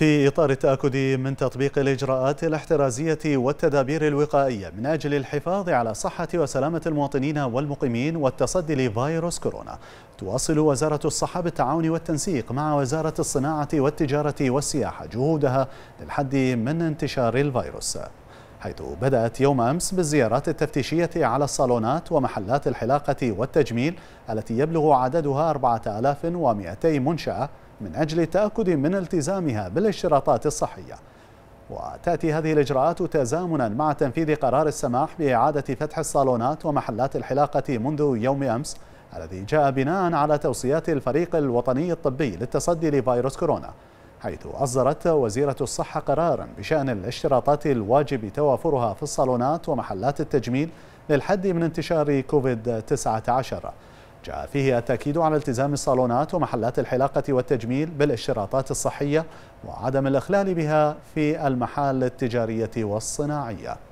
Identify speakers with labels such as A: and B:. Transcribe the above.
A: في إطار التأكد من تطبيق الإجراءات الاحترازية والتدابير الوقائية من أجل الحفاظ على صحة وسلامة المواطنين والمقيمين والتصدي لفيروس كورونا تواصل وزارة الصحة بالتعاون والتنسيق مع وزارة الصناعة والتجارة والسياحة جهودها للحد من انتشار الفيروس حيث بدأت يوم أمس بالزيارات التفتيشية على الصالونات ومحلات الحلاقة والتجميل التي يبلغ عددها 4200 منشأة من أجل التأكد من التزامها بالاشتراطات الصحية وتأتي هذه الإجراءات تزامنا مع تنفيذ قرار السماح بإعادة فتح الصالونات ومحلات الحلاقة منذ يوم أمس الذي جاء بناء على توصيات الفريق الوطني الطبي للتصدي لفيروس كورونا حيث أصدرت وزيرة الصحة قرارا بشأن الاشتراطات الواجب توافرها في الصالونات ومحلات التجميل للحد من انتشار كوفيد-19 جاء فيه التأكيد على التزام الصالونات ومحلات الحلاقة والتجميل بالاشتراطات الصحية وعدم الإخلال بها في المحال التجارية والصناعية